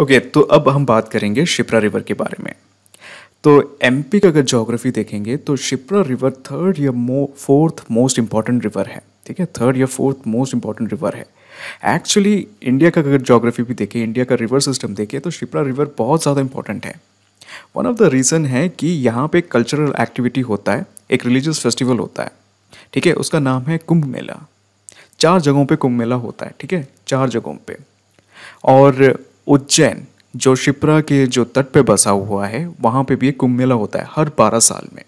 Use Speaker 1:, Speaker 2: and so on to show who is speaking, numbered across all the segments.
Speaker 1: okay okay, तो अब हम बात करेंगे शिप्रा रिवर के बारे में तो एम का अगर जोग्राफी देखेंगे तो शिप्रा रिवर थर्ड या मो फोर्थ मोस्ट इंपॉर्टेंट रिवर है ठीक है थर्ड या फोर्थ मोस्ट इम्पॉर्टेंट रिवर है एक्चुअली इंडिया का अगर जोग्राफी भी देखें इंडिया का रिवर सिस्टम देखें तो शिप्रा रिवर बहुत ज़्यादा इंपॉर्टेंट है वन ऑफ द रीज़न है कि यहाँ पे कल्चरल एक्टिविटी होता है एक रिलीजियस फेस्टिवल होता है ठीक है उसका नाम है कुंभ मेला चार जगहों पे कुंभ मेला होता है ठीक है चार जगहों पे और उज्जैन जो शिप्रा के जो तट पे बसा हुआ है वहाँ पे भी एक कुंभ मेला होता है हर बारह साल में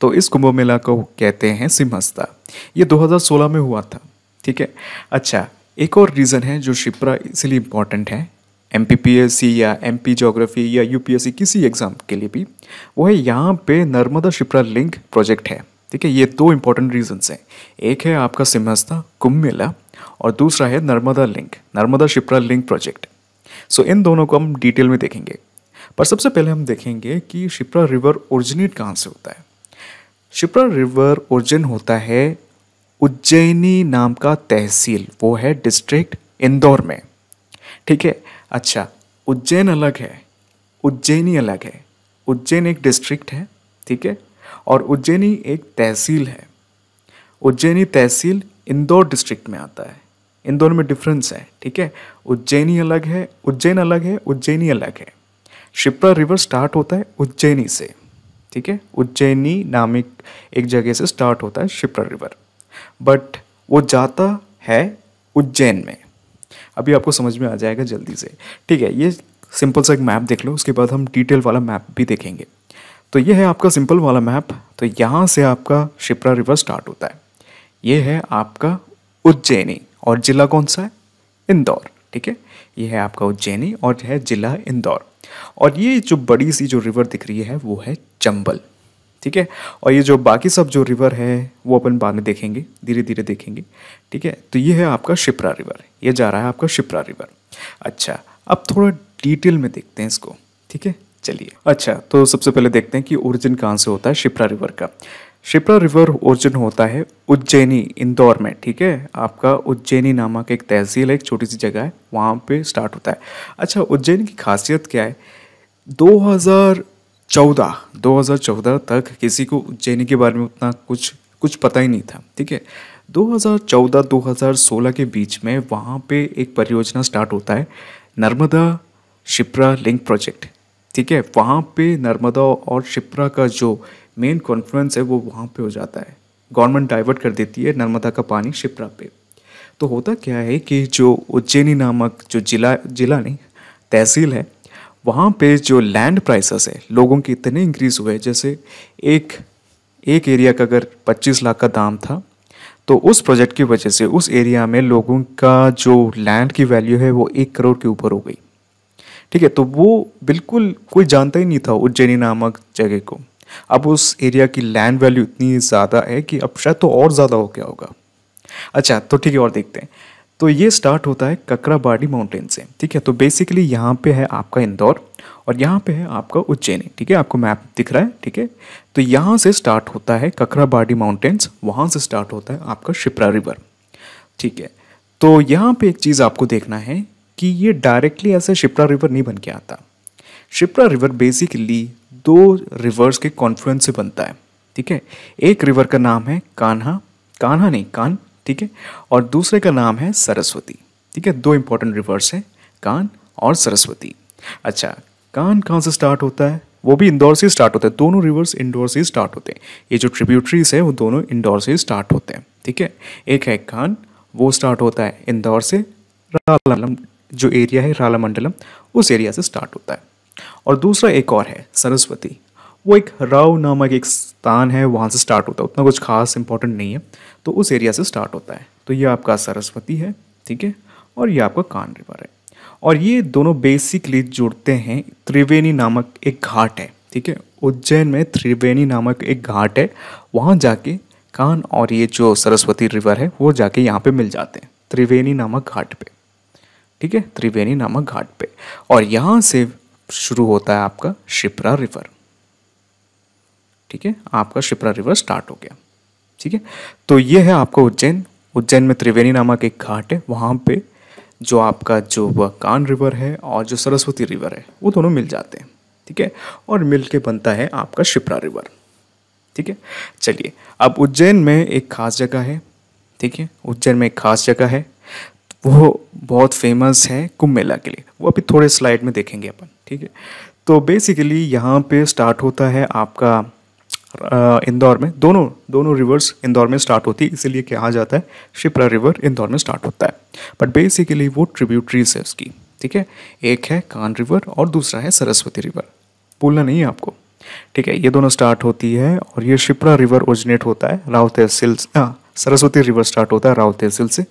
Speaker 1: तो इस कुंभ मेला को कहते हैं सिमहस्ता ये 2016 में हुआ था ठीक है अच्छा एक और रीज़न है जो शिप्रा इसलिए इम्पॉर्टेंट है एम या एम पी जोग्राफी या यू किसी एग्ज़ाम के लिए भी वो है यहाँ पे नर्मदा शिप्रा लिंक प्रोजेक्ट है ठीक है ये दो इम्पॉर्टेंट रीजन्स हैं एक है आपका सिमहस्ता कुंभ मेला और दूसरा है Narmada link Narmada Shipra link project so इन दोनों को हम डिटेल में देखेंगे पर सबसे पहले हम देखेंगे कि शिप्रा रिवर ओरिजिनेट कहाँ से होता है शिप्रा रिवर ओरिजिन होता है उज्जैनी नाम का तहसील वो है डिस्ट्रिक्ट इंदौर में ठीक है अच्छा उज्जैन अलग है उज्जैनी अलग है उज्जैन एक डिस्ट्रिक्ट है ठीक है और उज्जैनी एक तहसील है उज्जैनी तहसील इंदौर डिस्ट्रिक्ट में आता है इन दोनों में डिफरेंस है ठीक है उज्जैनी अलग है उज्जैन अलग है उज्जैनी अलग है शिप्रा रिवर स्टार्ट होता है उज्जैनी से ठीक है उज्जैनी नामिक एक जगह से स्टार्ट होता है शिप्रा रिवर बट वो जाता है उज्जैन में अभी आपको समझ में आ जाएगा जल्दी से ठीक है ये सिंपल सा एक मैप देख लो उसके बाद हम डिटेल वाला मैप भी देखेंगे तो ये है आपका सिंपल वाला मैप तो यहाँ से आपका शिप्रा रिवर स्टार्ट होता है ये है आपका उज्जैनी और जिला कौन सा है इंदौर ठीक है ये है आपका उज्जैनी और है जिला इंदौर और ये जो बड़ी सी जो रिवर दिख रही है वो है चंबल ठीक है और ये जो बाकी सब जो रिवर है वो अपन बाद में देखेंगे धीरे धीरे देखेंगे ठीक है तो ये है आपका शिप्रा रिवर ये जा रहा है आपका शिप्रा रिवर अच्छा अब थोड़ा डिटेल में देखते हैं इसको ठीक है चलिए अच्छा तो सबसे पहले देखते हैं कि ओरिजिन कहाँ से होता है शिप्रा रिवर का शिप्रा रिवर ओरिजिन होता है उज्जैनी इंदौर में ठीक है आपका उज्जैनी नामक एक तहसील है एक छोटी सी जगह है वहाँ पे स्टार्ट होता है अच्छा उज्जैन की खासियत क्या है 2014 2014 तक किसी को उज्जैनी के बारे में उतना कुछ कुछ पता ही नहीं था ठीक है 2014-2016 के बीच में वहाँ पे एक परियोजना स्टार्ट होता है नर्मदा शिप्रा लिंक प्रोजेक्ट ठीक है वहाँ पे नर्मदा और शिप्रा का जो मेन कॉन्फ्रेंस है वो वहाँ पे हो जाता है गवर्नमेंट डाइवर्ट कर देती है नर्मदा का पानी शिप्रा पे तो होता क्या है कि जो उज्जैनी नामक जो जिला जिला नहीं तहसील है वहाँ पे जो लैंड प्राइसेस है लोगों के इतने इंक्रीज़ हुए जैसे एक एक एरिया का अगर 25 लाख का दाम था तो उस प्रोजेक्ट की वजह से उस एरिया में लोगों का जो लैंड की वैल्यू है वो एक करोड़ के ऊपर हो गई ठीक है तो वो बिल्कुल कोई जानता ही नहीं था उज्जैनी नामक जगह को अब उस एरिया की लैंड वैल्यू इतनी ज़्यादा है कि अब शायद तो और ज़्यादा हो गया होगा अच्छा तो ठीक है और देखते हैं तो ये स्टार्ट होता है ककराबाड़ी माउंटेन से ठीक है तो बेसिकली यहाँ पे है आपका इंदौर और यहाँ पे है आपका उज्जैनी ठीक है आपको मैप दिख रहा है ठीक है तो यहाँ से स्टार्ट होता है ककराबाड़ी माउंटेन्स वहाँ से स्टार्ट होता है आपका शिप्रा रिवर ठीक है तो यहाँ पे एक चीज़ आपको देखना है कि ये डायरेक्टली ऐसे शिप्रा रिवर नहीं बन के आता शिप्रा रिवर बेसिकली दो रिवर्स के कॉन्फ्लुएंस से बनता है ठीक है एक रिवर का नाम है कान्हा कान्हा नहीं कान ठीक है और दूसरे का नाम है सरस्वती ठीक है दो इंपॉर्टेंट रिवर्स हैं कान और सरस्वती अच्छा कान कहाँ से स्टार्ट होता है वो भी इंदौर से स्टार्ट होता है दोनों रिवर्स इंदौर से स्टार्ट होते हैं ये जो ट्रिब्यूटरीज है वो दोनों इंदौर से स्टार्ट होते हैं ठीक है एक है कान वो स्टार्ट होता है इंदौर से रालामंडलम जो एरिया है रालामंडलम उस एरिया से स्टार्ट होता है और दूसरा एक और है सरस्वती वो एक राव नामक एक स्थान है वहाँ से स्टार्ट होता है उतना कुछ खास इंपॉर्टेंट नहीं है तो उस एरिया से स्टार्ट होता है तो ये आपका सरस्वती है ठीक है और ये आपका कान रिवर है और ये दोनों बेसिकली जुड़ते हैं त्रिवेणी नामक एक घाट है ठीक है उज्जैन में त्रिवेणी नामक एक घाट है वहाँ जाके कान और ये जो सरस्वती रिवर है वो जाके यहाँ पे मिल जाते हैं त्रिवेणी नामक घाट पे ठीक है त्रिवेणी नामक घाट पे और यहाँ से शुरू होता है आपका शिप्रा रिवर ठीक है आपका शिप्रा रिवर स्टार्ट हो गया ठीक है तो ये है आपका उज्जैन उज्जैन में त्रिवेणी नामक एक घाट है वहाँ पे जो आपका जो कान रिवर है और जो सरस्वती रिवर है वो दोनों मिल जाते हैं ठीक है और मिल के बनता है आपका शिप्रा रिवर ठीक है चलिए अब उज्जैन में एक खास जगह है ठीक है उज्जैन में एक खास जगह है वो बहुत फेमस है कुंभ मेला के लिए वो अभी थोड़े स्लाइड में देखेंगे अपन ठीक है तो बेसिकली यहाँ पे स्टार्ट होता है आपका इंदौर में दोनों दोनों रिवर्स इंदौर में स्टार्ट होती है इसीलिए कहा जाता है शिप्रा रिवर इंदौर में स्टार्ट होता है बट बेसिकली वो ट्रिब्यूटरीज है उसकी ठीक है एक है कान रिवर और दूसरा है सरस्वती रिवर भूलना नहीं है आपको ठीक है ये दोनों स्टार्ट होती है और ये शिप्रा रिवर ओरिजिनेट होता है राव तहसील सरस्वती रिवर स्टार्ट होता है राव तहसील से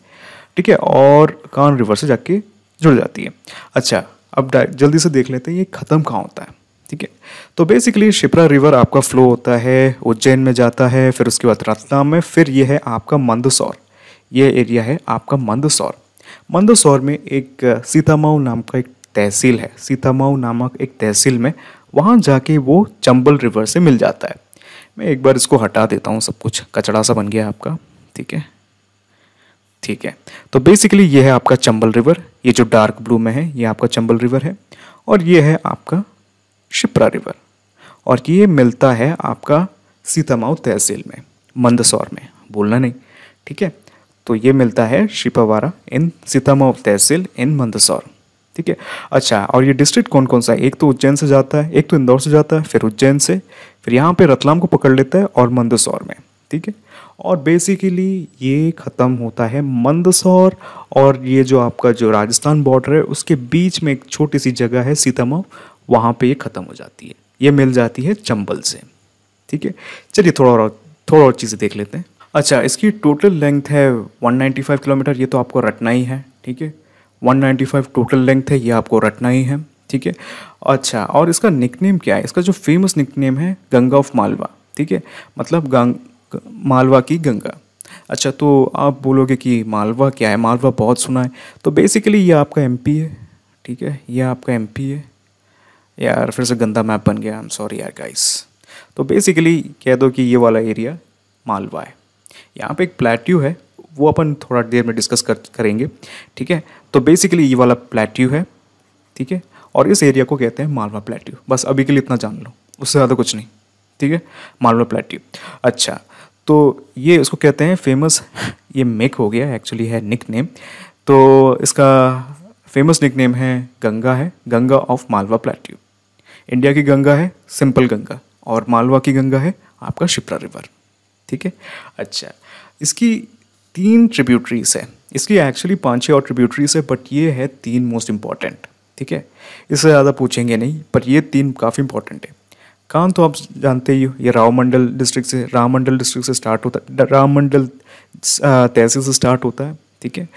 Speaker 1: ठीक है और कान रिवर से जाके जुड़ जाती है अच्छा अब जल्दी से देख लेते हैं ये ख़त्म कहाँ होता है ठीक है तो बेसिकली शिप्रा रिवर आपका फ्लो होता है उज्जैन में जाता है फिर उसके बाद रतलाम में फिर ये है आपका मंदसौर ये एरिया है आपका मंदसौर मंदसौर में एक सीतामाऊ नाम का एक तहसील है सीतामाऊ नामक एक तहसील में वहाँ जाके वो चंबल रिवर से मिल जाता है मैं एक बार इसको हटा देता हूँ सब कुछ कचड़ा सा बन गया आपका ठीक है ठीक है तो बेसिकली ये है आपका चंबल रिवर ये जो डार्क ब्लू में है ये आपका चंबल रिवर है और ये है आपका शिप्रा रिवर और ये मिलता है आपका सीतामाऊ तहसील में मंदसौर में बोलना नहीं ठीक है तो ये मिलता है शिपावारा इन सीतामाऊ तहसील इन मंदसौर ठीक है अच्छा और ये डिस्ट्रिक्ट कौन कौन सा है एक तो उज्जैन से जाता है एक तो इंदौर से जाता है फिर उज्जैन से फिर यहाँ पर रतलाम को पकड़ लेता है और मंदसौर में ठीक है और बेसिकली ये ख़त्म होता है मंदसौर और ये जो आपका जो राजस्थान बॉर्डर है उसके बीच में एक छोटी सी जगह है सीतामा वहाँ पे ये ख़त्म हो जाती है ये मिल जाती है चंबल से ठीक है चलिए थोड़ा और थोड़ा और चीज़ें देख लेते हैं अच्छा इसकी टोटल लेंथ है 195 किलोमीटर ये तो आपको रटना ही है ठीक है 195 टोटल लेंथ है ये आपको रटना ही है ठीक है अच्छा और इसका निकनेम क्या है इसका जो फेमस निकनेम है गंगा ऑफ मालवा ठीक है मतलब गंग मालवा की गंगा अच्छा तो आप बोलोगे कि मालवा क्या है मालवा बहुत सुना है तो बेसिकली ये आपका एम है ठीक है ये आपका एम है यार फिर से गंदा मैप बन गया आई एम सॉरी यार गाइस तो बेसिकली कह दो कि ये वाला एरिया मालवा है यहाँ पे एक प्लेट्यू है वो अपन थोड़ा देर में डिस्कस कर करेंगे ठीक है तो बेसिकली ये वाला प्लेट्यू है ठीक है और इस एरिया को कहते हैं मालवा प्लेट्यू बस अभी के लिए इतना जान लो उससे ज़्यादा कुछ नहीं ठीक है मालवा प्लेट्यू अच्छा तो ये इसको कहते हैं फेमस ये मेक हो गया एक्चुअली है निक नेम तो इसका फेमस निक नेम है गंगा है Ganga of Malwa plateau India की गंगा है सिंपल गंगा और मालवा की गंगा है आपका शिप्रा रिवर ठीक है अच्छा इसकी तीन ट्रिब्यूटरीज है इसकी एक्चुअली पाँच छः और ट्रिब्यूटरीज है बट ये है तीन मोस्ट इम्पॉर्टेंट ठीक है इससे ज़्यादा पूछेंगे नहीं पर ये तीन काफ़ी इंपॉर्टेंट है कान तो आप जानते ही हो ये रावमंडल डिस्ट्रिक्ट से राममंडल डिस्ट्रिक्ट से स्टार्ट होता है मंडल तहसील से स्टार्ट होता है ठीक है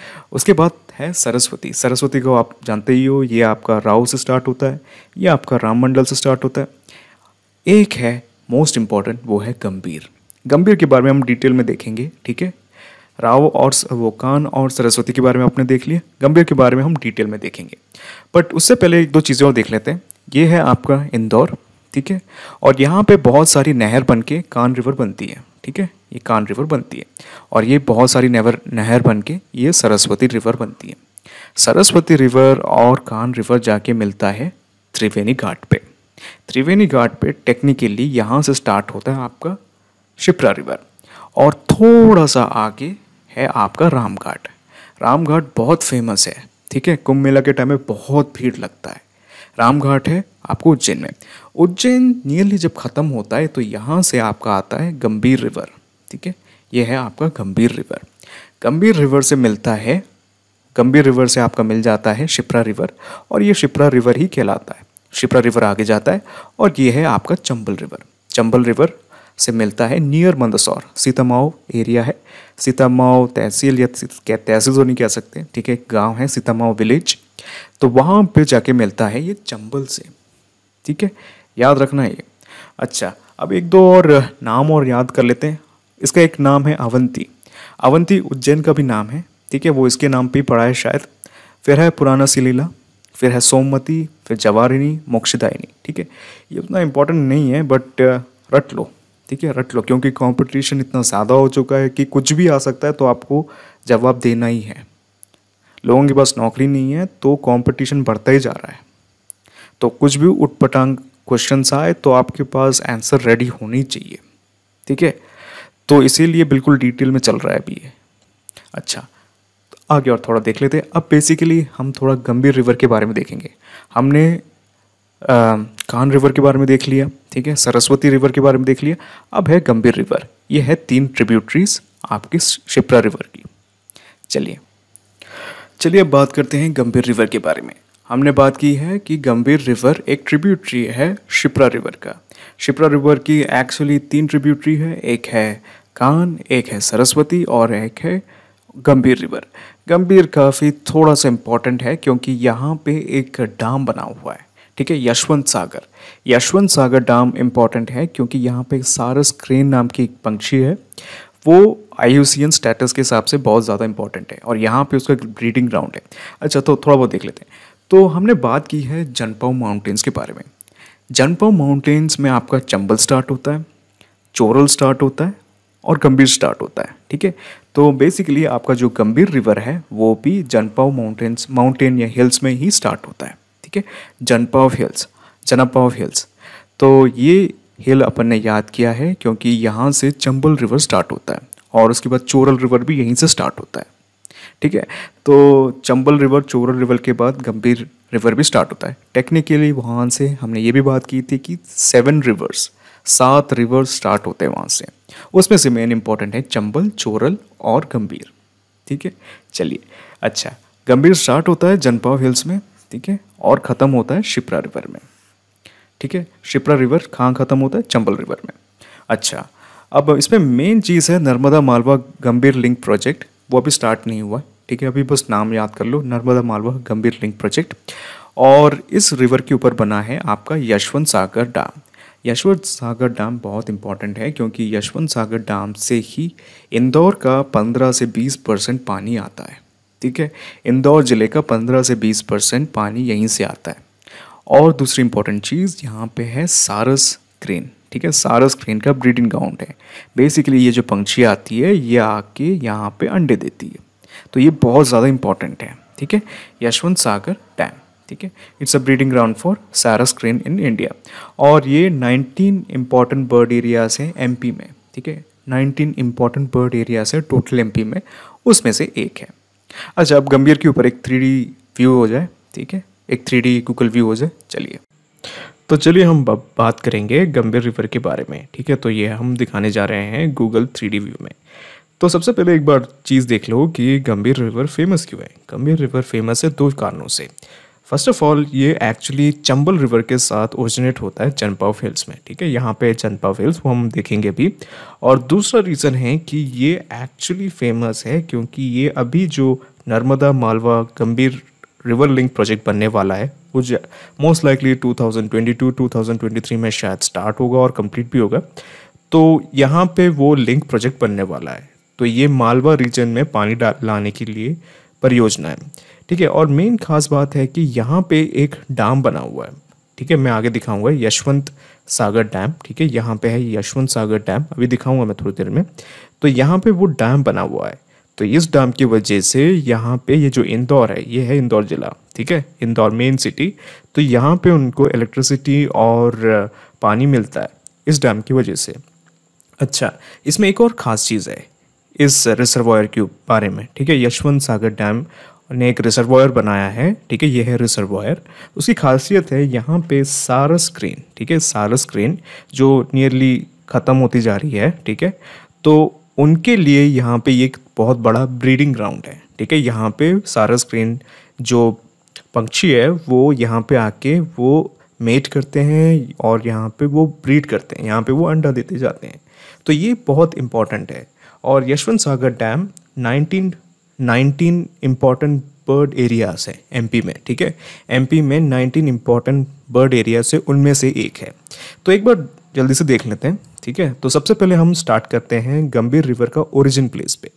Speaker 1: उसके बाद है सरस्वती सरस्वती को आप जानते ही हो ये आपका राव से स्टार्ट होता है ये आपका राममंडल से स्टार्ट होता है एक है मोस्ट इम्पॉर्टेंट वो है गंभीर गंभीर के बारे में हम डिटेल में देखेंगे ठीक है राव और वो कान और सरस्वती के बारे में आपने देख लिया गंभीर के बारे में हम डिटेल में देखेंगे बट उससे पहले एक दो चीज़ें और देख लेते हैं ये है आपका इंदौर ठीक है और यहाँ पे बहुत सारी नहर बन के कान रिवर बनती है ठीक है ये कान रिवर बनती है और ये बहुत सारी नहर नहर बन के ये सरस्वती रिवर बनती है सरस्वती रिवर और कान रिवर जाके मिलता है त्रिवेणी घाट पे त्रिवेणी घाट पे टेक्निकली यहाँ से स्टार्ट होता है आपका शिप्रा रिवर और थोड़ा सा आगे है आपका राम घाट राम घाट बहुत फेमस है ठीक है कुंभ मेला के टाइम में बहुत भीड़ लगता है राम घाट है आपको उज्जैन में उज्जैन नियरली जब ख़त्म होता है तो यहाँ से आपका आता है गंभीर रिवर ठीक है यह है आपका गंभीर रिवर गंभीर रिवर से मिलता है गंभीर रिवर से आपका मिल जाता है शिप्रा रिवर और ये शिप्रा रिवर ही कहलाता है शिप्रा रिवर आगे जाता है और ये है आपका चंबल रिवर चंबल रिवर से मिलता है नियर मंदसौर सीतामाओ एरिया है सीतामाओ तहसील या तहसील तो नहीं कह सकते ठीक है गांव है सीतामाओ विलेज तो वहाँ पे जाके मिलता है ये चंबल से ठीक है याद रखना ये अच्छा अब एक दो और नाम और याद कर लेते हैं इसका एक नाम है अवंती अवंती उज्जैन का भी नाम है ठीक है वो इसके नाम पे ही पढ़ा है शायद फिर है पुराना सिलीला फिर है सोमवती फिर जवारिनी मोक्षदायिनी ठीक है ये उतना इम्पोर्टेंट नहीं है बट uh, रट लो ठीक है रट लो क्योंकि कंपटीशन इतना ज़्यादा हो चुका है कि कुछ भी आ सकता है तो आपको जवाब देना ही है लोगों के पास नौकरी नहीं है तो कंपटीशन बढ़ता ही जा रहा है तो कुछ भी उठपटांग क्वेश्चन आए तो आपके पास आंसर रेडी होनी चाहिए ठीक है तो इसीलिए बिल्कुल डिटेल में चल रहा है अभी ये अच्छा तो आगे और थोड़ा देख लेते हैं अब बेसिकली हम थोड़ा गंभीर रिवर के बारे में देखेंगे हमने कान रिवर के बारे में देख लिया ठीक है सरस्वती रिवर के बारे में देख लिया अब है गंभीर रिवर ये है तीन ट्रिब्यूटरीज आपके शिप्रा रिवर की चलिए चलिए अब बात करते हैं गंभीर रिवर के बारे में हमने बात की है कि गंभीर रिवर एक ट्रिब्यूटरी है शिप्रा रिवर का शिप्रा रिवर की एक्चुअली तीन ट्रिब्यूटरी है एक है कान एक है सरस्वती और एक है गंभीर रिवर गंभीर काफ़ी थोड़ा सा इम्पॉर्टेंट है क्योंकि यहाँ पे एक डैम बना हुआ है ठीक है यशवंत सागर यशवंत सागर डैम इम्पॉर्टेंट है क्योंकि यहाँ पे सारस क्रेन नाम की एक पंक्षी है वो आई स्टेटस के हिसाब से बहुत ज़्यादा इंपॉर्टेंट है और यहाँ पे उसका ब्रीडिंग ग्राउंड है अच्छा तो थोड़ा बहुत देख लेते हैं तो हमने बात की है जनपाव माउंटेन्स के बारे में जनपाव माउंटेन्स में आपका चंबल स्टार्ट होता है चोरल स्टार्ट होता है और गंभीर स्टार्ट होता है ठीक है तो बेसिकली आपका जो गंभीर रिवर है वो भी जनपाव माउंटेन्स माउंटेन या हिल्स में ही स्टार्ट होता है ठीक है जनपाव हिल्स जनपाव हिल्स तो ये हिल अपन ने याद किया है क्योंकि यहाँ से चंबल रिवर स्टार्ट होता है और उसके बाद चोरल रिवर भी यहीं से स्टार्ट होता है ठीक है तो चंबल रिवर चोरल रिवर के बाद गंभीर रिवर भी स्टार्ट होता है टेक्निकली वहाँ से हमने ये भी बात की थी कि सेवन रिवर्स सात रिवर स्टार्ट होते हैं वहाँ से उसमें से मेन इंपॉर्टेंट है चंबल चोरल और गंभीर ठीक है चलिए अच्छा गंभीर स्टार्ट होता है जनपाव हिल्स में ठीक है और ख़त्म होता है शिप्रा रिवर में ठीक है शिप्रा रिवर कहाँ ख़त्म होता है चंबल रिवर में अच्छा अब इसमें मेन चीज़ है नर्मदा मालवा गंभीर लिंक प्रोजेक्ट वो अभी स्टार्ट नहीं हुआ ठीक है अभी बस नाम याद कर लो नर्मदा मालवा गंभीर लिंक प्रोजेक्ट और इस रिवर के ऊपर बना है आपका यशवंत सागर डैम यशवंत सागर डैम बहुत इंपॉर्टेंट है क्योंकि यशवंत सागर डैम से ही इंदौर का 15 से 20 परसेंट पानी आता है ठीक है इंदौर ज़िले का 15 से 20 परसेंट पानी यहीं से आता है और दूसरी इंपॉर्टेंट चीज़ यहाँ पे है सारस क्रेन ठीक है सारस क्रेन का ब्रीडिंग ग्राउंड है बेसिकली ये जो पंछी आती है ये आके यहाँ पे अंडे देती है तो ये बहुत ज़्यादा इंपॉर्टेंट है ठीक है यशवंत सागर डैम ठीक है it's a breeding ground for sarus crane in India और ये 19 इम्पॉर्टेंट बर्ड एरियाज हैं एमपी में ठीक है 19 इम्पॉर्टेंट बर्ड एरियाज हैं टोटल एम में उसमें से एक है अच्छा अब गंभीर के ऊपर एक थ्री व्यू हो जाए ठीक है एक थ्री गूगल व्यू हो जाए चलिए तो चलिए हम बात करेंगे गंभीर रिवर के बारे में ठीक है तो ये हम दिखाने जा रहे हैं गूगल थ्री व्यू में तो सबसे पहले एक बार चीज़ देख लो कि गंभीर रिवर फेमस क्यों है गंभीर रिवर फेमस है दो कारणों से फर्स्ट ऑफ ऑल ये एक्चुअली चंबल रिवर के साथ ओरिजिनेट होता है चंपाव हिल्स में ठीक है यहाँ पे चंपाव हिल्स वो हम देखेंगे भी और दूसरा रीज़न है कि ये एक्चुअली फेमस है क्योंकि ये अभी जो नर्मदा मालवा गंभीर रिवर लिंक प्रोजेक्ट बनने वाला है वो मोस्ट लाइकली 2022 2023 में शायद स्टार्ट होगा और कंप्लीट भी होगा तो यहाँ पे वो लिंक प्रोजेक्ट बनने वाला है तो ये मालवा रीजन में पानी लाने के लिए परियोजना है ठीक है और मेन खास बात है कि यहाँ पे एक डैम बना हुआ है ठीक है मैं आगे दिखाऊंगा यशवंत सागर डैम ठीक है यहाँ पे है यशवंत सागर डैम अभी दिखाऊंगा मैं थोड़ी देर में तो यहाँ पे वो डैम बना हुआ है तो इस डैम की वजह से यहाँ पे ये जो इंदौर है ये है इंदौर ज़िला ठीक है इंदौर मेन सिटी तो यहाँ पे उनको इलेक्ट्रिसिटी और पानी मिलता है इस डैम की वजह से अच्छा इसमें एक और ख़ास चीज़ है इस रिसर्वायर के बारे में ठीक है यशवंत सागर डैम ने एक रिसर्वायर बनाया है ठीक है ये है रिसर्वायर उसकी खासियत है यहाँ पे सारस क्रेन ठीक है सारस क्रेन जो नियरली ख़त्म होती जा रही है ठीक है तो उनके लिए यहाँ पे एक बहुत बड़ा ब्रीडिंग ग्राउंड है ठीक है यहाँ पे सारस क्रेन जो पंक्षी है वो यहाँ पे आके वो मेट करते हैं और यहाँ पे वो ब्रीड करते हैं यहाँ पे वो अंडा देते जाते हैं तो ये बहुत इम्पॉर्टेंट है और Yashwant Sagar dam 19 19 important bird areas हैं एमपी में ठीक है एमपी में 19 इम्पॉर्टेंट बर्ड एरियाज है उनमें से एक है तो एक बार जल्दी से देख लेते हैं ठीक है तो सबसे पहले हम स्टार्ट करते हैं गंभीर रिवर का ओरिजिन प्लेस पे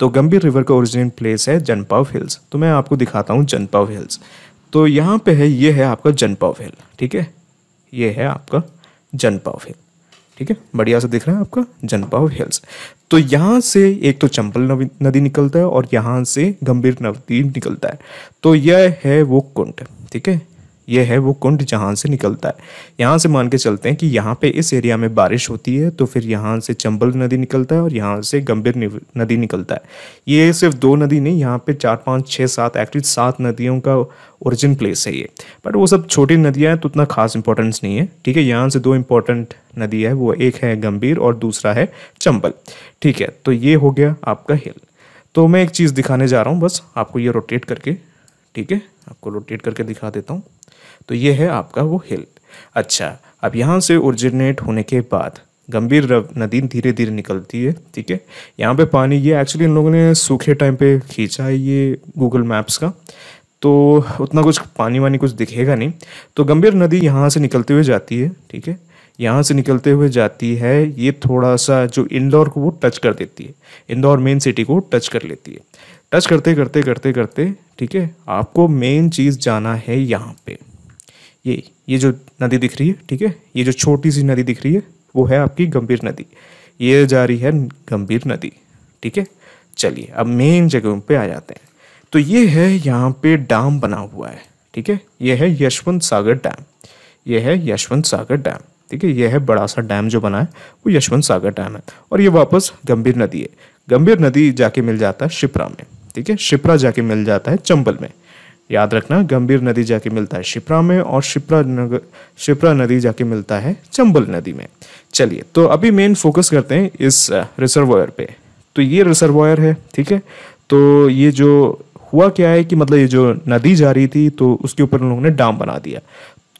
Speaker 1: तो गंभीर रिवर का ओरिजिन प्लेस है जनपाव हिल्स तो मैं आपको दिखाता हूँ जनपाव हिल्स तो यहाँ पे है ये है आपका जनपाव हिल ठीक है ये है आपका जनपाव हिल ठीक है बढ़िया से दिख रहा है आपका जनपाव हिल्स तो यहाँ से एक तो चंपल नदी निकलता है और यहाँ से गंभीर नदी निकलता है तो यह है वो कुंड ठीक है यह है वो कुंड जहाँ से निकलता है यहाँ से मान के चलते हैं कि यहाँ पे इस एरिया में बारिश होती है तो फिर यहाँ से चंबल नदी निकलता है और यहाँ से गंभीर नदी निकलता है ये सिर्फ दो नदी नहीं यहाँ पे चार पाँच छः सात एक्चुअली सात नदियों का ओरिजिन प्लेस है ये बट वो सब छोटी नदियाँ हैं तो उतना खास इंपॉर्टेंस नहीं है ठीक है यहाँ से दो इंपॉर्टेंट नदी है वो एक है गंभीर और दूसरा है चंबल ठीक है तो ये हो गया आपका हिल तो मैं एक चीज़ दिखाने जा रहा हूँ बस आपको ये रोटेट करके ठीक है आपको रोटेट करके दिखा देता हूँ तो ये है आपका वो हिल अच्छा अब यहाँ से ओरिजिनेट होने के बाद गंभीर नदी धीरे धीरे निकलती है ठीक है यहाँ पे पानी ये एक्चुअली इन लोगों ने सूखे टाइम पे खींचा है ये गूगल मैप्स का तो उतना कुछ पानी वानी कुछ दिखेगा नहीं तो गंभीर नदी यहाँ से निकलते हुए जाती है ठीक है यहाँ से निकलते हुए जाती है ये थोड़ा सा जो इंदौर को वो टच कर देती है इंदौर मेन सिटी को टच कर लेती है टच करते करते करते करते ठीक है आपको मेन चीज़ जाना है यहाँ पे ये ये जो नदी दिख रही है ठीक है ये जो छोटी सी नदी दिख रही है वो है आपकी गंभीर नदी ये जा रही है गंभीर नदी ठीक है चलिए अब मेन जगहों पे आ जाते हैं तो ये है यहाँ पे डैम बना हुआ है ठीक है ये है यशवंत सागर डैम ये है यशवंत सागर डैम ठीक है यह है बड़ा सा डैम जो बना है वो यशवंत सागर डैम है और ये वापस गंभीर नदी है गंभीर नदी जाके मिल जाता है शिप्रा में ठीक है शिप्रा जाके मिल जाता है चंबल में याद रखना गंभीर नदी जाके मिलता है शिप्रा में और शिप्रा नगर शिप्रा नदी जाके मिलता है चंबल नदी में चलिए तो अभी मेन फोकस करते हैं इस रिजर्वायर पे तो ये रिजर्वायर है ठीक है तो ये जो हुआ क्या है कि मतलब ये जो नदी जा रही थी तो उसके ऊपर उन लोगों ने डाम बना दिया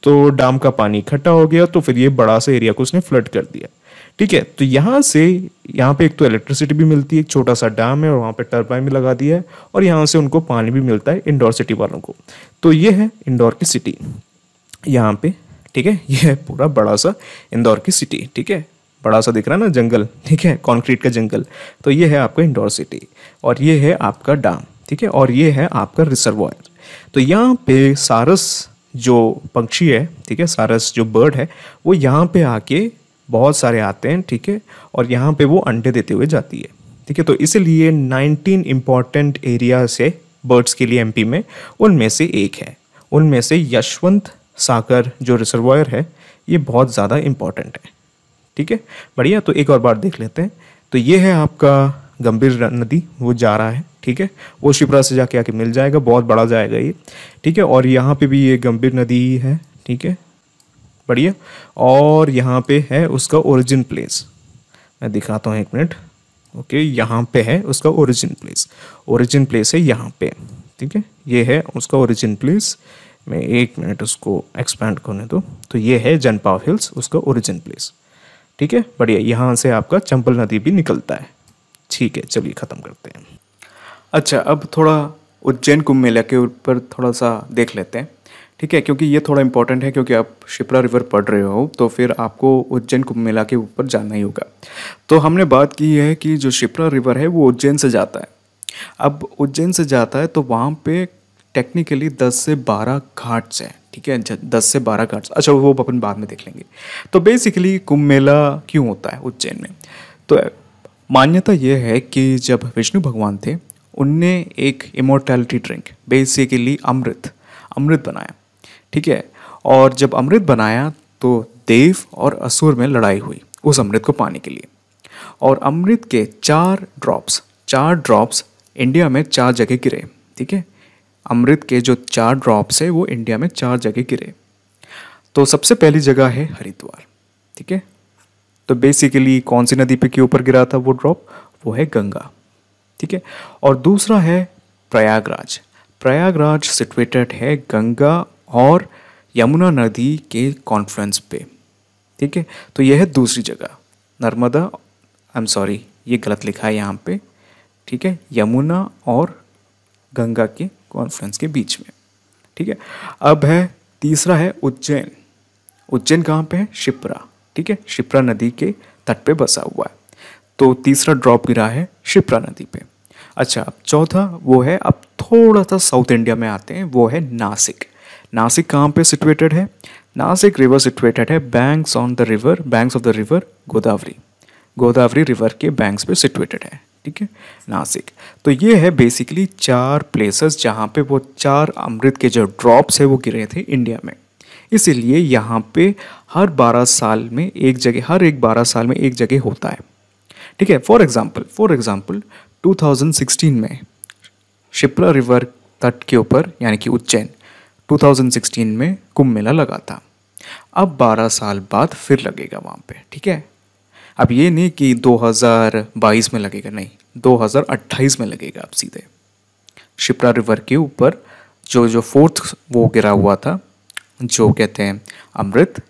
Speaker 1: तो डाम का पानी इकट्ठा हो गया तो फिर ये बड़ा सा एरिया को उसने फ्लड कर दिया ठीक है तो यहाँ से यहाँ पे एक तो इलेक्ट्रिसिटी भी मिलती है एक छोटा सा डैम है और वहाँ पे टर्बाइन भी लगा दिया है और यहाँ से उनको पानी भी मिलता है इंडोर सिटी वालों को तो ये है इंदौर की सिटी यहाँ पे ठीक है ये है पूरा बड़ा सा इंदौर की सिटी ठीक है बड़ा सा दिख रहा है ना जंगल ठीक है कॉन्क्रीट का जंगल तो ये है आपका इंदौर सिटी और ये है आपका डैम ठीक है और ये है आपका रिसर्वॉयर तो यहाँ पे सारस जो पक्षी है ठीक है सारस जो बर्ड है वो यहाँ पे आके बहुत सारे आते हैं ठीक है और यहाँ पे वो अंडे देते हुए जाती है ठीक है तो इसलिए 19 इम्पॉर्टेंट एरियाज है बर्ड्स के लिए एमपी में उनमें से एक है उनमें से यशवंत सागर जो रिसर्वायर है ये बहुत ज़्यादा इम्पॉर्टेंट है ठीक है बढ़िया तो एक और बार देख लेते हैं तो ये है आपका गंभीर नदी वो जा रहा है ठीक है वो शिप्रा से जाके आके मिल जाएगा बहुत बड़ा जाएगा ये ठीक है और यहाँ पे भी ये गंभीर नदी है ठीक है बढ़िया और यहाँ पे है उसका ओरिजिन प्लेस मैं दिखाता हूँ एक मिनट ओके यहाँ पे है उसका ओरिजिन प्लेस ओरिजिन प्लेस है यहाँ पे ठीक है ये है उसका ओरिजिन प्लेस मैं एक मिनट उसको एक्सपैंड करने दो तो ये है जनपाव हिल्स उसका ओरिजिन प्लेस ठीक है बढ़िया यहाँ से आपका चंपल नदी भी निकलता है ठीक है चलिए ख़त्म करते हैं अच्छा अब थोड़ा उज्जैन कुंभ मेला के ऊपर थोड़ा सा देख लेते हैं ठीक है क्योंकि ये थोड़ा इंपॉर्टेंट है क्योंकि आप शिप्रा रिवर पढ़ रहे हो तो फिर आपको उज्जैन कुंभ मेला के ऊपर जाना ही होगा तो हमने बात की है कि जो शिप्रा रिवर है वो उज्जैन से जाता है अब उज्जैन से जाता है तो वहाँ पे टेक्निकली दस से बारह घाट्स हैं ठीक है दस से बारह घाट्स अच्छा वो अपन बाद में देख लेंगे तो बेसिकली कुंभ मेला क्यों होता है उज्जैन में तो मान्यता यह है कि जब विष्णु भगवान थे उनने एक इमोर्टैलिटी ड्रिंक बेसिकली अमृत अमृत बनाया ठीक है और जब अमृत बनाया तो देव और असुर में लड़ाई हुई उस अमृत को पाने के लिए और अमृत के चार ड्रॉप्स चार ड्रॉप्स इंडिया में चार जगह गिरे ठीक है अमृत के जो चार ड्रॉप्स है वो इंडिया में चार जगह गिरे तो सबसे पहली जगह है हरिद्वार ठीक है तो बेसिकली कौन सी नदी पे के ऊपर गिरा था वो ड्रॉप वो है गंगा ठीक है और दूसरा है प्रयागराज प्रयागराज सिचुएटेड है गंगा और यमुना नदी के कॉन्फ्लुएंस पे ठीक है तो यह है दूसरी जगह नर्मदा आई एम सॉरी ये गलत लिखा है यहाँ पे ठीक है यमुना और गंगा के कॉन्फ्लुएंस के बीच में ठीक है अब है तीसरा है उज्जैन उज्जैन कहाँ पे है शिप्रा ठीक है शिप्रा नदी के तट पे बसा हुआ है तो तीसरा ड्रॉप गिरा है शिप्रा नदी पे अच्छा अब चौथा वो है अब थोड़ा सा साउथ इंडिया में आते हैं वो है नासिक नासिक कहाँ पे सिचुएटेड है नासिक रिवर सिचुएटेड है banks on the river banks of the river Godavari Godavari river के बैंक्स पे सिचुएटेड है ठीक है नासिक तो ये है बेसिकली चार प्लेसेस जहाँ पे वो चार अमृत के जो ड्रॉप्स है वो गिरे थे इंडिया में इसीलिए यहाँ पे हर 12 साल में एक जगह हर एक 12 साल में एक जगह होता है ठीक है फॉर एग्जाम्पल फॉर एग्जाम्पल 2016 में शिप्रा रिवर तट के ऊपर यानी कि उज्जैन 2016 में कुंभ मेला लगा था अब 12 साल बाद फिर लगेगा वहाँ पे ठीक है अब ये नहीं कि 2022 में लगेगा नहीं 2028 में लगेगा अब सीधे शिप्रा रिवर के ऊपर जो जो फोर्थ वो गिरा हुआ था जो कहते हैं अमृत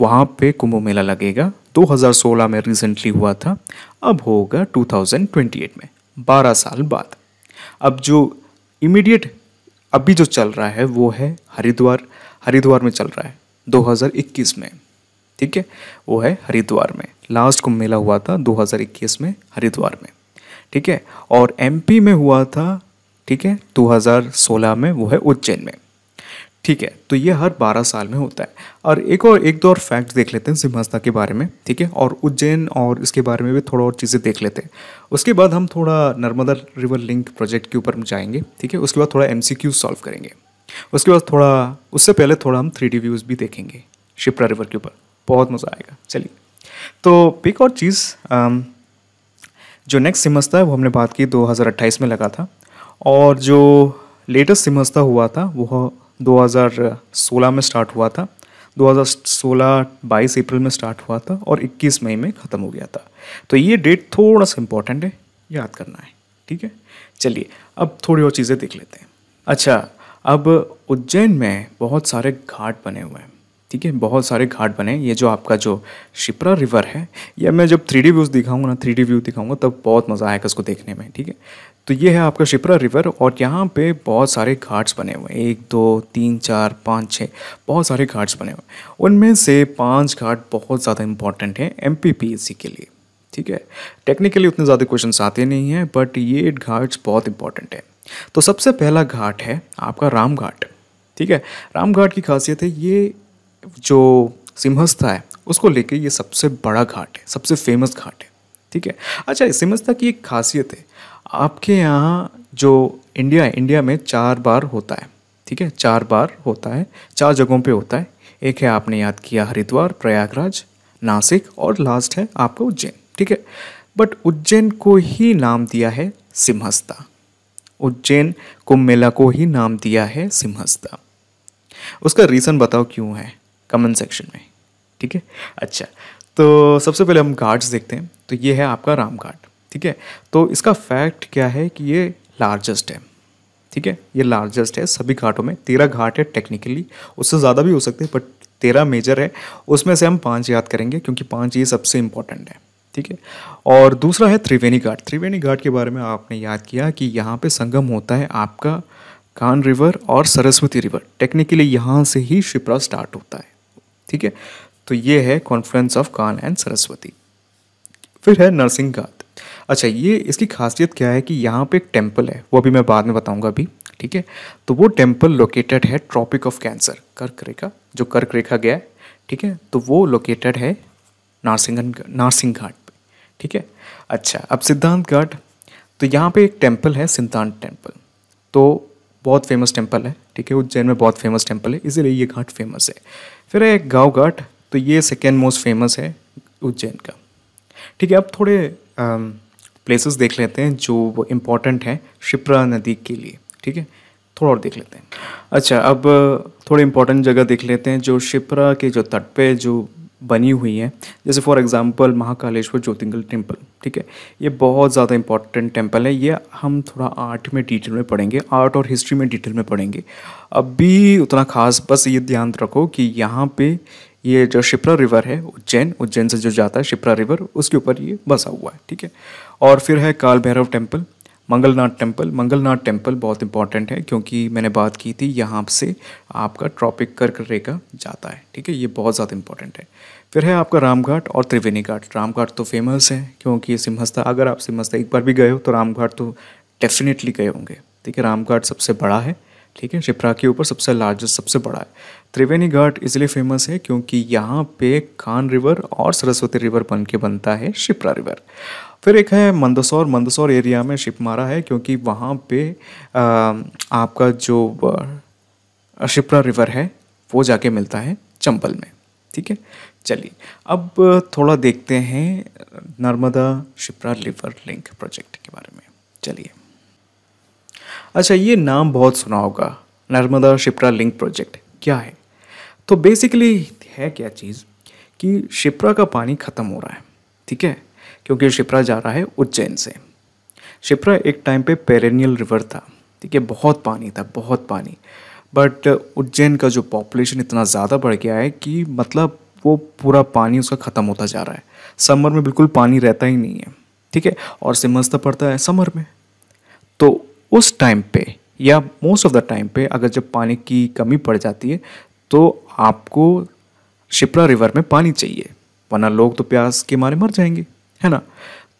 Speaker 1: वहाँ पे कुंभ मेला लगेगा 2016 में रिसेंटली हुआ था अब होगा 2028 में 12 साल बाद अब जो इमीडिएट अभी जो चल रहा है वो है हरिद्वार हरिद्वार में चल रहा है 2021 में ठीक है वो है हरिद्वार में लास्ट कुंभ मेला हुआ था 2021 में हरिद्वार में ठीक है और एमपी में हुआ था ठीक है 2016 में वो है उज्जैन में ठीक है तो ये हर 12 साल में होता है और एक और एक दो और फैक्ट देख लेते हैं सिंहस्था के बारे में ठीक है और उज्जैन और इसके बारे में भी थोड़ा और चीज़ें देख लेते हैं उसके बाद हम थोड़ा नर्मदा रिवर लिंक प्रोजेक्ट के ऊपर जाएंगे ठीक है उसके बाद थोड़ा एम सॉल्व करेंगे उसके बाद थोड़ा उससे पहले थोड़ा हम थ्री व्यूज़ भी देखेंगे शिप्रा रिवर के ऊपर बहुत मज़ा आएगा चलिए तो एक और चीज़ जो नेक्स्ट सिमस था वो हमने बात की 2028 में लगा था और जो लेटेस्ट सिमस्ता हुआ था वह 2016 में स्टार्ट हुआ था 2016 22 अप्रैल में स्टार्ट हुआ था और 21 मई में ख़त्म हो गया था तो ये डेट थोड़ा सा इम्पॉर्टेंट है याद करना है ठीक है चलिए अब थोड़ी और चीज़ें देख लेते हैं अच्छा अब उज्जैन में बहुत सारे घाट बने हुए हैं ठीक है बहुत सारे घाट बने ये जो आपका जो शिप्रा रिवर है या मैं जब थ्री डी व्यूज़ दिखाऊंगा ना थ्री डी व्यू दिखाऊंगा तब बहुत मज़ा आएगा इसको देखने में ठीक है तो ये है आपका शिप्रा रिवर और यहाँ पे बहुत सारे घाट्स बने हुए हैं एक दो तीन चार पाँच छः बहुत सारे घाट्स बने हुए हैं उनमें से पांच घाट बहुत ज़्यादा इंपॉर्टेंट हैं एम e के लिए ठीक है टेक्निकली उतने ज़्यादा क्वेश्चन आते नहीं हैं बट ये घाट्स बहुत इंपॉर्टेंट है तो सबसे पहला घाट है आपका राम घाट ठीक है राम घाट की खासियत है ये जो सिमहस्था है उसको लेके ये सबसे बड़ा घाट है सबसे फेमस घाट है ठीक है अच्छा सिमहस्था की एक खासियत है आपके यहाँ जो इंडिया इंडिया में चार बार होता है ठीक है चार बार होता है चार जगहों पे होता है एक है आपने याद किया हरिद्वार प्रयागराज नासिक और लास्ट है आपका उज्जैन ठीक है बट उज्जैन को ही नाम दिया है सिमहस्ता उज्जैन कुंभ मेला को ही नाम दिया है सिमहस्ता उसका रीज़न बताओ क्यों है कमेंट सेक्शन में ठीक है अच्छा तो सबसे पहले हम घाट्स देखते हैं तो ये है आपका राम घाट ठीक है तो इसका फैक्ट क्या है कि ये लार्जेस्ट है ठीक है ये लार्जेस्ट है सभी घाटों में तेरह घाट है टेक्निकली उससे ज़्यादा भी हो सकते हैं बट तेरह मेजर है उसमें से हम पाँच याद करेंगे क्योंकि पाँच ये सबसे इम्पॉर्टेंट है ठीक है और दूसरा है त्रिवेणी घाट त्रिवेणी घाट के बारे में आपने याद किया कि यहाँ पे संगम होता है आपका कान रिवर और सरस्वती रिवर टेक्निकली यहाँ से ही शिप्रा स्टार्ट होता है ठीक है तो ये है confluence of Khan and Saraswati फिर है नरसिंह घाट अच्छा ये इसकी खासियत क्या है कि यहाँ पे एक टेम्पल है वो अभी मैं बाद में बताऊँगा अभी ठीक है तो वो टेम्पल लोकेटेड है ट्रॉपिक ऑफ कैंसर कर्क रेखा जो कर्क रेखा गया है ठीक है तो वो लोकेटेड है नारसिंगन नारसिंह घाट पर ठीक है अच्छा अब सिद्धांत घाट तो यहाँ पर एक टेम्पल है सिद्धांत टेम्पल तो बहुत फेमस टेम्पल है ठीक है उज्जैन में बहुत फेमस टेम्पल है इसीलिए ये घाट फेमस है फिर है गाँव घाट तो ये सेकेंड मोस्ट फेमस है उज्जैन का ठीक है अब थोड़े प्लेसेस देख लेते हैं जो इम्पॉर्टेंट हैं शिप्रा नदी के लिए ठीक है थोड़ा और देख लेते हैं अच्छा अब थोड़ी इम्पोर्टेंट जगह देख लेते हैं जो शिप्रा के जो तट पे जो बनी हुई हैं जैसे for example Mahakaleshwar Jyotirlinga temple ठीक है ये बहुत ज़्यादा इंपॉर्टेंट टेम्पल है ये हम थोड़ा आर्ट में डिटेल में पढ़ेंगे आर्ट और हिस्ट्री में डिटेल में पढ़ेंगे अभी उतना खास बस ये ध्यान रखो कि यहाँ पे ये जो शिप्रा रिवर है उज्जैन उज्जैन से जो जाता है शिप्रा रिवर उसके ऊपर ये बसा हुआ है ठीक है और फिर है Kaal Bhairav temple Mangalnath temple Mangalnath temple बहुत इंपॉर्टेंट है क्योंकि मैंने बात की थी यहाँ से आपका ट्रॉपिक कर्क रेखा जाता है ठीक है ये बहुत ज़्यादा इंपॉर्टेंट है फिर है आपका रामघाट और त्रिवेणी घाट रामघाट तो फेमस है क्योंकि सिमहस्ता अगर आप सिमहस्ता एक बार भी गए हो तो रामघाट तो डेफिनेटली गए होंगे ठीक है रामघाट सबसे बड़ा है ठीक है शिप्रा के ऊपर सबसे लार्जेस्ट सबसे बड़ा है त्रिवेणी घाट इसलिए फेमस है क्योंकि यहाँ पे खान रिवर और सरस्वती रिवर बन के बनता है शिप्रा रिवर फिर एक है मंदसौर मंदसौर एरिया में शिप मारा है क्योंकि वहाँ पे आपका जो शिप्रा रिवर है वो जाके मिलता है चंबल में ठीक है चलिए अब थोड़ा देखते हैं Narmada Shipra river link project के बारे में चलिए अच्छा ये नाम बहुत सुना होगा नर्मदा शिप्रा लिंक प्रोजेक्ट क्या है तो बेसिकली है क्या चीज़ कि शिप्रा का पानी ख़त्म हो रहा है ठीक है क्योंकि शिप्रा जा रहा है उज्जैन से शिप्रा एक टाइम पे पेरेनियल रिवर था ठीक है बहुत पानी था बहुत पानी बट उज्जैन का जो पॉपुलेशन इतना ज़्यादा बढ़ गया है कि मतलब वो पूरा पानी उसका ख़त्म होता जा रहा है समर में बिल्कुल पानी रहता ही नहीं है ठीक है और सिमरस्ता तो पड़ता है समर में तो उस टाइम पे या मोस्ट ऑफ द टाइम पे अगर जब पानी की कमी पड़ जाती है तो आपको शिप्रा रिवर में पानी चाहिए वरना लोग तो प्यास के मारे मर जाएंगे है ना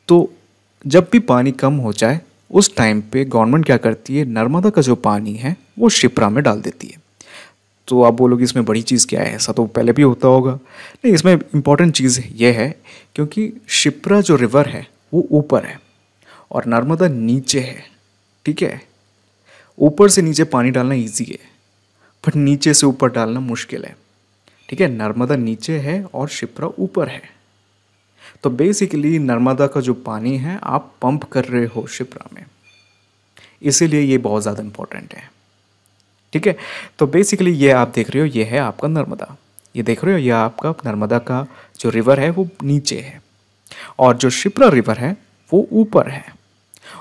Speaker 1: तो जब भी पानी कम हो जाए उस टाइम पे गवर्नमेंट क्या करती है नर्मदा का जो पानी है वो शिप्रा में डाल देती है तो आप बोलोगे इसमें बड़ी चीज़ क्या है ऐसा तो पहले भी होता होगा नहीं इसमें इम्पॉर्टेंट चीज़ यह है क्योंकि शिप्रा जो रिवर है वो ऊपर है और नर्मदा नीचे है ठीक है ऊपर से नीचे पानी डालना ईजी है बट नीचे से ऊपर डालना मुश्किल है ठीक है नर्मदा नीचे है और शिप्रा ऊपर है तो बेसिकली नर्मदा का जो पानी है आप पंप कर रहे हो शिप्रा में इसीलिए ये बहुत ज़्यादा इम्पोर्टेंट है ठीक है तो बेसिकली ये आप देख रहे हो ये है आपका नर्मदा ये देख रहे हो यह आपका नर्मदा का जो रिवर है वो नीचे है और जो शिप्रा रिवर है वो ऊपर है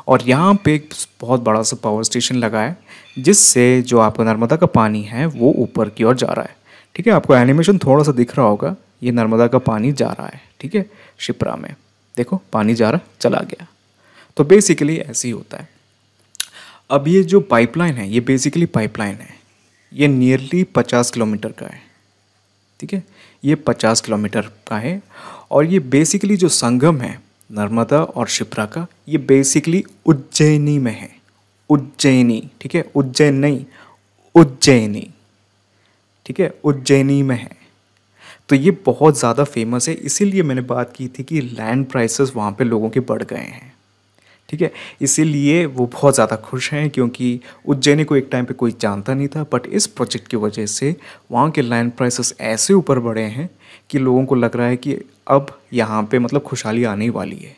Speaker 1: और यहाँ पे एक बहुत बड़ा सा पावर स्टेशन लगा है जिससे जो आपका नर्मदा का पानी है वो ऊपर की ओर जा रहा है ठीक है आपको एनिमेशन थोड़ा सा दिख रहा होगा ये नर्मदा का पानी जा रहा है ठीक है शिप्रा में देखो पानी जा रहा चला गया तो बेसिकली ऐसे ही होता है अब ये जो पाइपलाइन है ये बेसिकली पाइपलाइन है ये नियरली पचास किलोमीटर का है ठीक है ये पचास किलोमीटर का है और ये बेसिकली जो संगम है नर्मदा और शिप्रा का ये बेसिकली उज्जैनी में है उज्जैनी ठीक है उज्जैन नहीं उज्जैनी ठीक है उज्जैनी में है तो ये बहुत ज़्यादा फेमस है इसीलिए मैंने बात की थी कि लैंड प्राइसेस वहाँ पे लोगों के बढ़ गए हैं ठीक है इसीलिए वो बहुत ज़्यादा खुश हैं क्योंकि उज्जैनी को एक टाइम पे कोई जानता नहीं था बट इस प्रोजेक्ट की वजह से वहाँ के लैंड प्राइसेस ऐसे ऊपर बढ़े हैं कि लोगों को लग रहा है कि अब यहाँ पे मतलब खुशहाली आने वाली है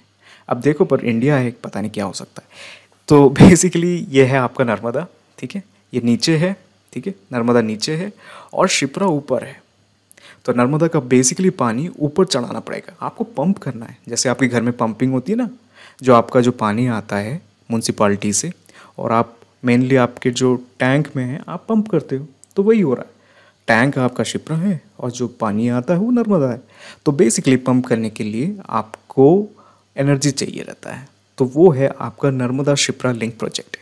Speaker 1: अब देखो पर इंडिया है पता नहीं क्या हो सकता है तो बेसिकली ये है आपका नर्मदा ठीक है ये नीचे है ठीक है नर्मदा नीचे है और शिप्रा ऊपर है तो नर्मदा का बेसिकली पानी ऊपर चढ़ाना पड़ेगा आपको पंप करना है जैसे आपके घर में पंपिंग होती है ना जो आपका जो पानी आता है म्यूनसिपाल्टी से और आप मेनली आपके जो टैंक में है आप पंप करते हो तो वही हो रहा है टैंक आपका शिप्रा है और जो पानी आता है वो नर्मदा है तो बेसिकली पंप करने के लिए आपको एनर्जी चाहिए रहता है तो वो है आपका नर्मदा शिप्रा लिंक प्रोजेक्ट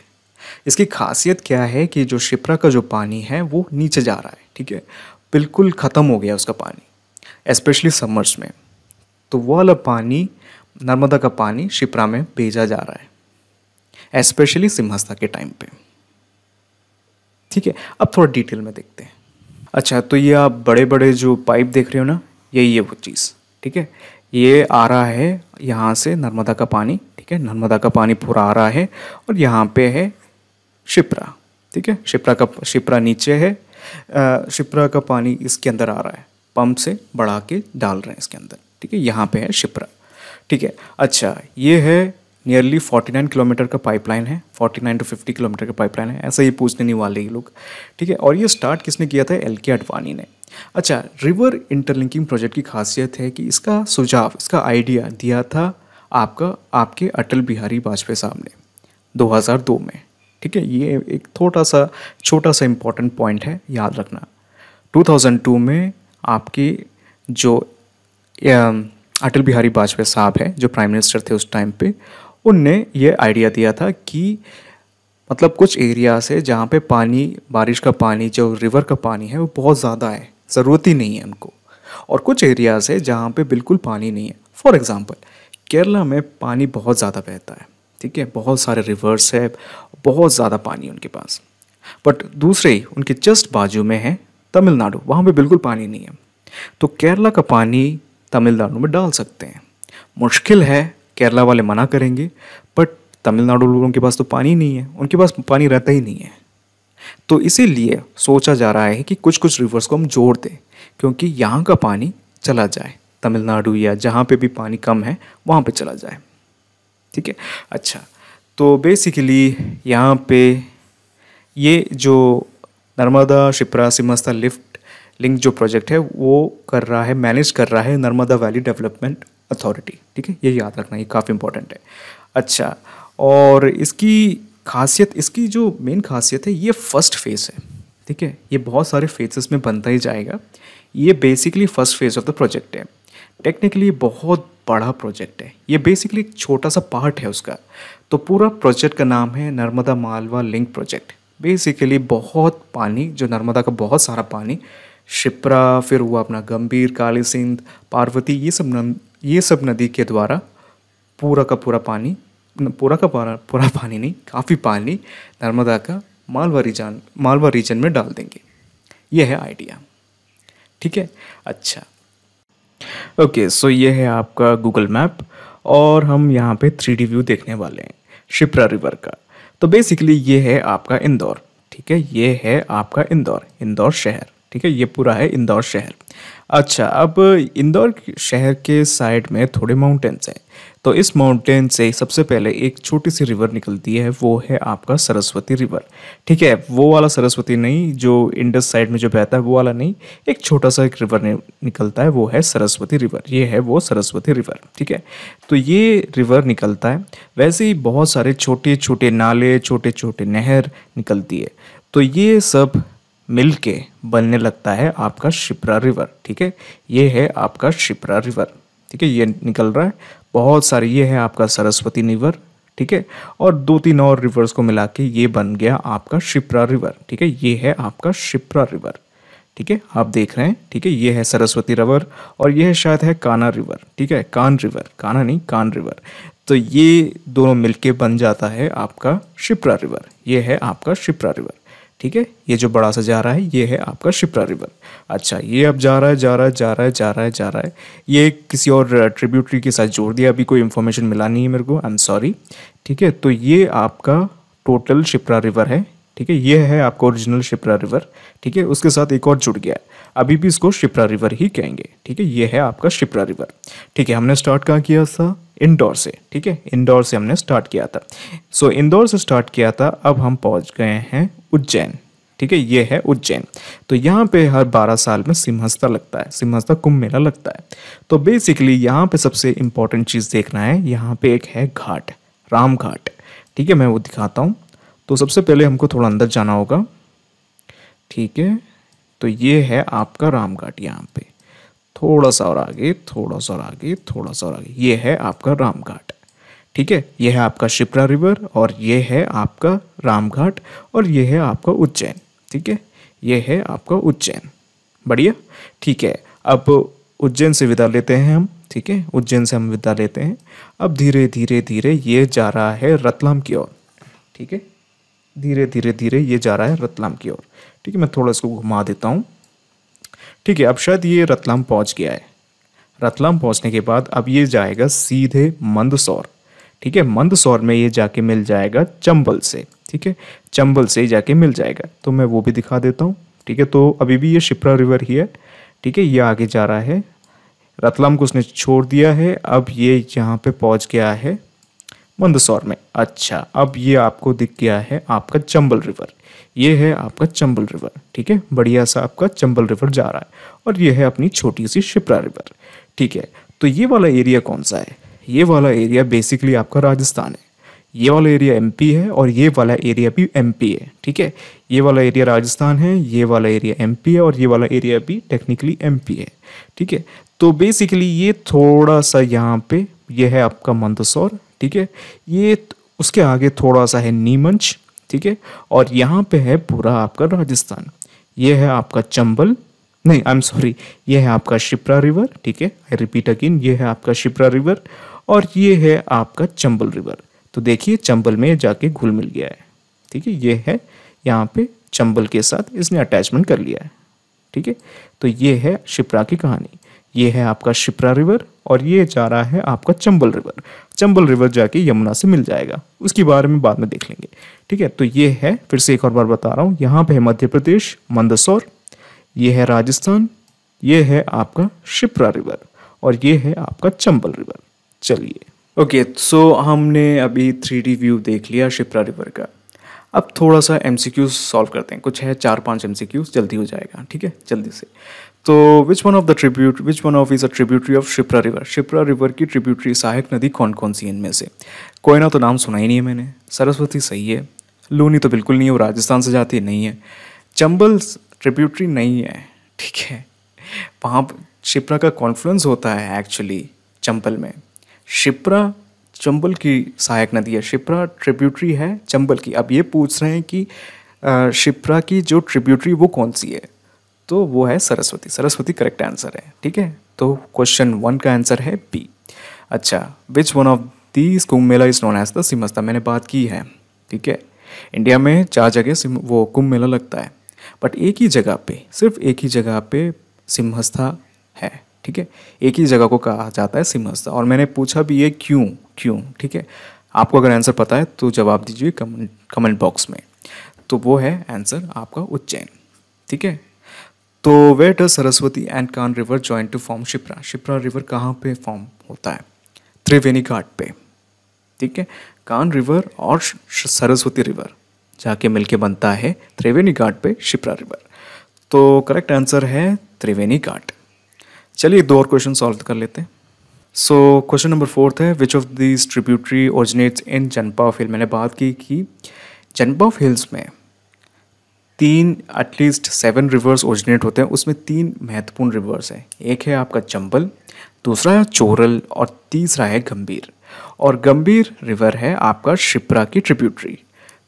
Speaker 1: इसकी खासियत क्या है कि जो शिप्रा का जो पानी है वो नीचे जा रहा है ठीक है बिल्कुल ख़त्म हो गया उसका पानी एस्पेशली समर्स में तो वो वाला पानी नर्मदा का पानी शिप्रा में भेजा जा रहा है एस्पेशली सिमहस्था के टाइम पे ठीक है अब थोड़ा डिटेल में देखते हैं अच्छा तो ये आप बड़े बड़े जो पाइप देख रहे हो ना यही है वो चीज़ ठीक है ये आ रहा है यहाँ से नर्मदा का पानी ठीक है नर्मदा का पानी पूरा आ रहा है और यहाँ पे है शिप्रा ठीक है शिप्रा का शिप्रा नीचे है शिप्रा का पानी इसके अंदर आ रहा है पंप से बढ़ा के डाल रहे हैं इसके अंदर ठीक है यहाँ पे है शिप्रा ठीक है अच्छा ये है नियरली 49 किलोमीटर का पाइपलाइन है 49 टू 50 किलोमीटर का पाइपलाइन है ऐसा ही पूछने नहीं वाले ये लोग ठीक है और ये स्टार्ट किसने किया था एल के अडवाणी ने अच्छा रिवर इंटरलिंकिंग प्रोजेक्ट की खासियत है कि इसका सुझाव इसका आइडिया दिया था आपका आपके अटल बिहारी वाजपेयी साहब ने 2002 में ठीक है ये एक थोड़ा सा छोटा सा इम्पॉर्टेंट पॉइंट है याद रखना 2002 में आपकी जो अटल बिहारी वाजपेयी साहब है जो प्राइम मिनिस्टर थे उस टाइम पे उनने ये आइडिया दिया था कि मतलब कुछ एरिया से जहाँ पे पानी बारिश का पानी जो रिवर का पानी है वो बहुत ज़्यादा है ज़रूरत ही नहीं है उनको और कुछ एरिया से जहाँ पे बिल्कुल पानी नहीं है फॉर एग्ज़ाम्पल केरला में पानी बहुत ज़्यादा बहता है ठीक है बहुत सारे रिवर्स है बहुत ज़्यादा पानी उनके पास बट दूसरे ही उनके जस्ट बाजू में है तमिलनाडु वहाँ पे बिल्कुल पानी नहीं है तो केरला का पानी तमिलनाडु में डाल सकते हैं मुश्किल है केरला वाले मना करेंगे बट तमिलनाडु लोगों के पास तो पानी नहीं है उनके पास पानी रहता ही नहीं है तो इसीलिए सोचा जा रहा है कि कुछ कुछ रिवर्स को हम जोड़ दें क्योंकि यहाँ का पानी चला जाए तमिलनाडु या जहाँ पे भी पानी कम है वहाँ पे चला जाए ठीक है अच्छा तो बेसिकली यहाँ पे ये जो नर्मदा शिप्रा सिमस्ता लिफ्ट लिंक जो प्रोजेक्ट है वो कर रहा है मैनेज कर रहा है नर्मदा वैली डेवलपमेंट अथॉरिटी ठीक है ये याद रखना ये काफ़ी इंपॉर्टेंट है अच्छा और इसकी खासियत इसकी जो मेन खासियत है ये फर्स्ट फेज़ है ठीक है ये बहुत सारे फेजेस में बनता ही जाएगा ये basically first phase of the project है टेक्निकली बहुत बड़ा प्रोजेक्ट है ये बेसिकली एक छोटा सा पार्ट है उसका तो पूरा प्रोजेक्ट का नाम है Narmada Malwa link project basically बहुत पानी जो नर्मदा का बहुत सारा पानी शिप्रा फिर हुआ अपना गंभीर काली सिंध पार्वती ये सब नंद ये सब नदी के द्वारा पूरा का पूरा पानी पूरा का पूरा पूरा पानी नहीं काफ़ी पानी नर्मदा का मालवा रीजन मालवा रीजन में डाल देंगे यह है आइडिया ठीक है अच्छा ओके सो ये है आपका गूगल मैप और हम यहाँ पे थ्री डी व्यू देखने वाले हैं शिप्रा रिवर का तो बेसिकली ये है आपका इंदौर ठीक है ये है आपका इंदौर इंदौर शहर ठीक है ये पूरा है इंदौर शहर अच्छा अब इंदौर शहर के साइड में थोड़े माउंटेन्स हैं तो इस माउंटेन से सबसे पहले एक छोटी सी रिवर निकलती है वो है आपका सरस्वती रिवर ठीक है वो वाला सरस्वती नहीं जो इंडस साइड में जो बहता है वो वाला नहीं एक छोटा सा एक रिवर निकलता है वो है सरस्वती रिवर ये है वो सरस्वती रिवर ठीक है तो ये रिवर निकलता है वैसे ही बहुत सारे छोटे छोटे नाले छोटे छोटे नहर निकलती है तो ये सब मिल के बनने लगता है आपका शिप्रा रिवर ठीक है ये है आपका शिप्रा रिवर ठीक है ये निकल रहा है बहुत सारे ये है आपका सरस्वती रिवर ठीक है और दो तीन और रिवर्स को मिला के ये बन गया आपका शिप्रा रिवर ठीक है ये है आपका शिप्रा रिवर ठीक है आप देख रहे हैं ठीक है ये है सरस्वती रिवर और ये है शायद है काना रिवर ठीक है कान रिवर काना नहीं कान रिवर तो ये दोनों मिलके बन जाता है आपका शिप्रा रिवर ये है आपका शिप्रा रिवर ठीक है ये जो बड़ा सा जा रहा है ये है आपका शिप्रा रिवर अच्छा ये अब जा रहा है जा रहा है जा रहा है जा रहा है जा रहा है ये किसी और ट्रिब्यूटरी के साथ जोड़ दिया अभी कोई इन्फॉर्मेशन मिला नहीं है मेरे को आई एम सॉरी ठीक है तो ये आपका टोटल शिप्रा रिवर है ठीक है ये है आपका ओरिजिनल शिप्रा रिवर ठीक है उसके साथ एक और जुड़ गया है अभी भी इसको शिप्रा रिवर ही कहेंगे ठीक है ये है आपका शिप्रा रिवर ठीक है हमने स्टार्ट कहाँ किया था इंदौर से ठीक है इंदौर से हमने स्टार्ट किया था सो so, इंदौर से स्टार्ट किया था अब हम पहुंच गए हैं उज्जैन ठीक है ये है उज्जैन तो यहाँ पे हर 12 साल में सिंहस्ता लगता है सिंहस्ता कुंभ मेला लगता है तो बेसिकली यहाँ पे सबसे इम्पॉर्टेंट चीज़ देखना है यहाँ पे एक है घाट राम घाट ठीक है मैं वो दिखाता हूँ तो सबसे पहले हमको थोड़ा अंदर जाना होगा ठीक है तो ये है आपका राम घाट यहाँ पे थोड़ा सा और आगे थोड़ा सा और आगे थोड़ा सा और आगे ये है आपका रामघाट ठीक है ये है आपका शिप्रा रिवर और ये है आपका रामघाट और ये है आपका उज्जैन ठीक है ये है आपका उज्जैन बढ़िया ठीक है अब उज्जैन से विदा लेते हैं हम ठीक है उज्जैन से हम विदा लेते हैं अब धीरे धीरे धीरे ये जा रहा है रतलाम की ओर ठीक है धीरे धीरे धीरे ये जा रहा है रतलाम की ओर ठीक है मैं थोड़ा इसको घुमा देता हूँ ठीक है अब शायद ये रतलाम पहुंच गया है रतलाम पहुंचने के बाद अब ये जाएगा सीधे मंदसौर ठीक है मंदसौर में ये जाके मिल जाएगा चंबल से ठीक है चंबल से जाके मिल जाएगा तो मैं वो भी दिखा देता हूँ ठीक है तो अभी भी ये शिप्रा रिवर ही है ठीक है ये आगे जा रहा है रतलाम को उसने छोड़ दिया है अब ये यहाँ पे पहुँच गया है मंदसौर में अच्छा अब ये आपको दिख गया है आपका चंबल रिवर ये है आपका चंबल रिवर ठीक है बढ़िया सा आपका चंबल रिवर जा रहा है और ये है अपनी छोटी सी शिप्रा रिवर ठीक है तो ये वाला एरिया कौन सा है ये वाला एरिया बेसिकली आपका राजस्थान है ये वाला एरिया एमपी है और ये वाला एरिया भी एमपी है ठीक है ये वाला एरिया राजस्थान है ये वाला एरिया एमपी है और ये वाला एरिया भी टेक्निकली एमपी है ठीक है तो बेसिकली ये थोड़ा सा यहाँ पे ये है आपका मंदसौर ठीक है ये उसके आगे थोड़ा सा है नीमंच ठीक है और यहाँ पे है पूरा आपका राजस्थान ये है आपका चंबल नहीं आई एम सॉरी ये है आपका शिप्रा रिवर ठीक है आई रिपीट अगेन ये है आपका शिप्रा रिवर और ये है आपका चंबल रिवर तो देखिए चंबल में जाके घुल मिल गया है ठीक है ये है यहाँ पे चंबल के साथ इसने अटैचमेंट कर लिया है ठीक है तो ये है शिप्रा की कहानी ये है आपका शिप्रा रिवर और ये जा रहा है आपका चंबल रिवर चंबल रिवर जाके यमुना से मिल जाएगा उसके बारे में बाद में देख लेंगे ठीक है तो ये है फिर से एक और बार बता रहा हूँ यहाँ पे है मध्य प्रदेश मंदसौर ये है राजस्थान ये है आपका शिप्रा रिवर और ये है आपका चंबल रिवर चलिए ओके सो हमने अभी थ्री व्यू देख लिया शिप्रा रिवर का अब थोड़ा सा एम सी क्यूज सॉल्व करते हैं कुछ है चार पांच एम सी क्यूज जल्दी हो जाएगा ठीक है जल्दी से तो which one of the tribute which one of is a tributary of Shipra river Shipra river की ट्रिब्यूटरी सहायक नदी कौन कौन सी इनमें से कोयना तो नाम सुना ही नहीं है मैंने सरस्वती सही है लूनी तो बिल्कुल नहीं है वो राजस्थान से जाती नहीं है चंबल ट्रिब्यूटरी नहीं है ठीक है वहाँ शिप्रा का कॉन्फ्लुएंस होता है एक्चुअली चंबल में शिप्रा चंबल की सहायक नदी है शिप्रा ट्रिब्यूटरी है चंबल की अब ये पूछ रहे हैं कि शिप्रा की जो ट्रिब्यूटरी वो कौन सी है तो वो है सरस्वती सरस्वती करेक्ट आंसर है ठीक है तो क्वेश्चन वन का आंसर है बी अच्छा which one of these Kumbh mela is known as the Simhastha मैंने बात की है ठीक है इंडिया में चार जगह वो कुंभ मेला लगता है बट एक ही जगह पे सिर्फ एक ही जगह पे सिंहस्था है ठीक है एक ही जगह को कहा जाता है सिंहस्था और मैंने पूछा भी ये क्यों क्यों ठीक है आपको अगर आंसर पता है तो जवाब दीजिए कमेंट कमेंट बॉक्स में तो वो है आंसर आपका उज्जैन ठीक है तो where does Saraswati and Khan river join to form Shipra Shipra river कहाँ पे फॉर्म होता है त्रिवेणी घाट पे ठीक है कान रिवर और सरस्वती रिवर जाके मिलके बनता है त्रिवेणी घाट पे शिप्रा रिवर तो करेक्ट आंसर है त्रिवेणी घाट चलिए दो और क्वेश्चन सॉल्व कर लेते हैं सो क्वेश्चन नंबर फोर्थ है which of this tributary originates in Janapav hill मैंने बात की कि जनपाव हिल्स में तीन एटलीस्ट सेवन रिवर्स ओरिजिनेट होते हैं उसमें तीन महत्वपूर्ण रिवर्स हैं एक है आपका चंबल दूसरा है चोरल और तीसरा है गंभीर और गंभीर रिवर है आपका शिप्रा की ट्रिब्यूटरी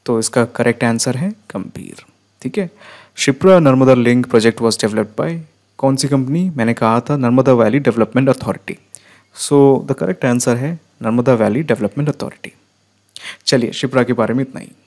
Speaker 1: तो इसका करेक्ट आंसर है गंभीर ठीक है Shipra Narmada link project was developed by कौन सी कंपनी मैंने कहा था Narmada valley development authority so the correct answer है नर्मदा वैली डेवलपमेंट अथॉरिटी चलिए शिप्रा के बारे में इतना ही